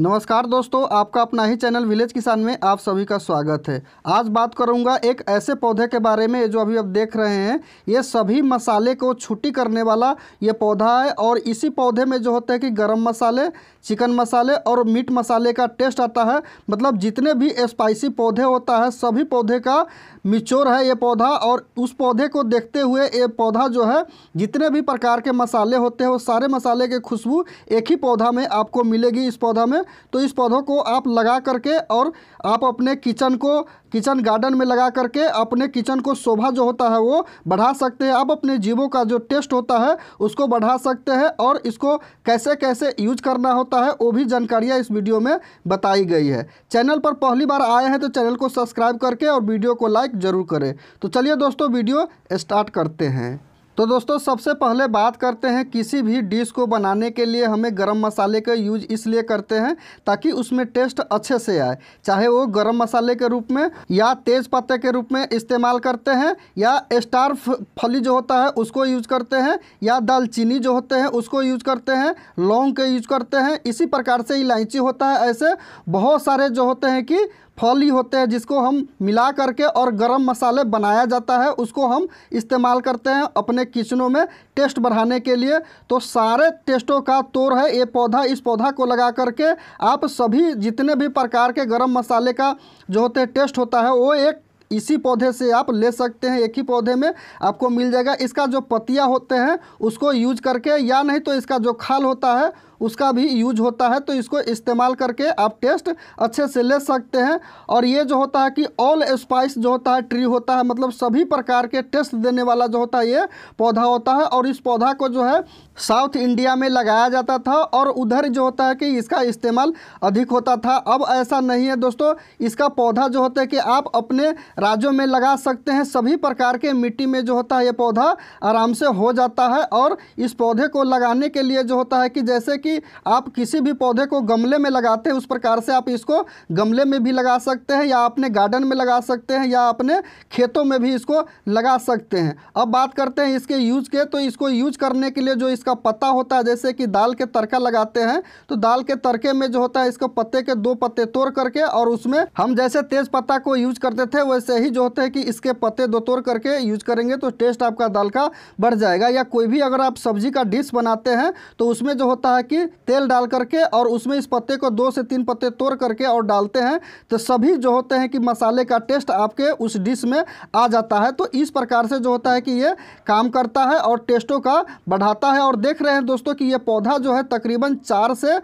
नमस्कार दोस्तों आपका अपना ही चैनल विलेज किसान में आप सभी का स्वागत है आज बात करूंगा एक ऐसे पौधे के बारे में जो अभी आप देख रहे हैं ये सभी मसाले को छुट्टी करने वाला ये पौधा है और इसी पौधे में जो होता है कि गरम मसाले चिकन मसाले और मीट मसाले का टेस्ट आता है मतलब जितने भी स्पाइसी पौधे होता है सभी पौधे का मिच्योर है ये पौधा और उस पौधे को देखते हुए ये पौधा जो है जितने भी प्रकार के मसाले होते हैं वो सारे मसाले के खुशबू एक ही पौधा में आपको मिलेगी इस पौधा में तो इस पौधों को आप लगा करके और आप अपने किचन को किचन गार्डन में लगा करके अपने किचन को शोभा जो होता है वो बढ़ा सकते हैं आप अपने जीवों का जो टेस्ट होता है उसको बढ़ा सकते हैं और इसको कैसे कैसे यूज करना होता है वो भी जानकारियाँ इस वीडियो में बताई गई है चैनल पर पहली बार आए हैं तो चैनल को सब्सक्राइब करके और वीडियो को लाइक ज़रूर करें तो चलिए दोस्तों वीडियो स्टार्ट करते हैं तो दोस्तों सबसे पहले बात करते हैं किसी भी डिश को बनाने के लिए हमें गरम मसाले का यूज इसलिए करते हैं ताकि उसमें टेस्ट अच्छे से आए चाहे वो गरम मसाले के रूप में या तेज पत्ते के रूप में इस्तेमाल करते हैं या स्टार फली जो होता है उसको यूज करते हैं या दालचीनी जो होते हैं उसको यूज करते हैं लौंग के यूज करते हैं इसी प्रकार से इलायची होता है ऐसे बहुत सारे जो होते हैं कि फल ही होते हैं जिसको हम मिला करके और गरम मसाले बनाया जाता है उसको हम इस्तेमाल करते हैं अपने किचनों में टेस्ट बढ़ाने के लिए तो सारे टेस्टों का तोड़ है ये पौधा इस पौधा को लगा करके आप सभी जितने भी प्रकार के गरम मसाले का जो होते हैं टेस्ट होता है वो एक इसी पौधे से आप ले सकते हैं एक ही पौधे में आपको मिल जाएगा इसका जो पतिया होते हैं उसको यूज करके या नहीं तो इसका जो खाल होता है उसका भी यूज होता है तो इसको इस्तेमाल करके आप टेस्ट अच्छे से ले सकते हैं और ये जो होता है कि ऑल स्पाइस जो होता है ट्री होता है मतलब सभी प्रकार के टेस्ट देने वाला जो होता है ये पौधा होता है और इस पौधा को जो है साउथ इंडिया में लगाया जाता था और उधर जो होता है कि इसका इस्तेमाल अधिक होता था अब ऐसा नहीं है दोस्तों इसका पौधा जो होता है कि आप अपने राज्यों में लगा सकते हैं सभी प्रकार के मिट्टी में जो होता है ये पौधा आराम से हो जाता है और इस पौधे को लगाने के लिए जो होता है कि जैसे कि कि आप किसी भी पौधे को गमले में लगाते हैं उस प्रकार से आप इसको गमले में भी लगा सकते हैं या अपने गार्डन में लगा सकते हैं या अपने खेतों में भी इसको लगा सकते हैं अब बात करते हैं इसके यूज के तो इसको यूज करने के लिए जो इसका पत्ता होता है जैसे कि दाल के तड़का लगाते हैं तो दाल के तड़के में जो होता है इसको पत्ते के दो पत्ते तोड़ करके और उसमें हम जैसे तेज पत्ता को यूज करते थे वैसे ही जो होते हैं कि इसके पत्ते दो तोड़ करके यूज करेंगे तो टेस्ट आपका दाल का बढ़ जाएगा या कोई भी अगर आप सब्जी का डिश बनाते हैं तो उसमें जो होता है कि तेल डाल करके और उसमें इस पत्ते को दो से तीन पत्ते तोड़ करके और डालते हैं तो सभी जो होते हैं कि मसाले का टेस्ट आपके उस डिश में आ जाता है तो इस प्रकार से जो होता है कि ये काम करता है और टेस्टों का बढ़ाता है और देख रहे हैं दोस्तों कि ये पौधा जो है तकरीबन चार से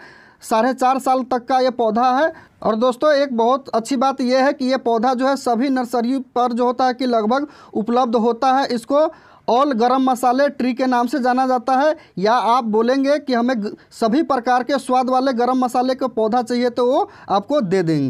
साढ़े चार साल तक का ये पौधा है और दोस्तों एक बहुत अच्छी बात यह है कि ये पौधा जो है सभी नर्सरी पर जो होता है कि लगभग उपलब्ध होता है इसको ऑल गरम मसाले ट्री के नाम से जाना जाता है या आप बोलेंगे कि हमें सभी प्रकार के स्वाद वाले गरम मसाले का पौधा चाहिए तो वो आपको दे देंगे